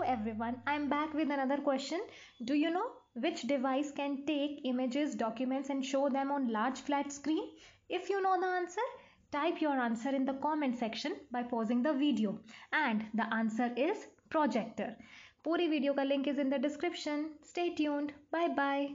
Hello everyone, I'm back with another question. Do you know which device can take images, documents, and show them on large flat screen? If you know the answer, type your answer in the comment section by pausing the video. And the answer is projector. Puri video ka link is in the description. Stay tuned. Bye bye.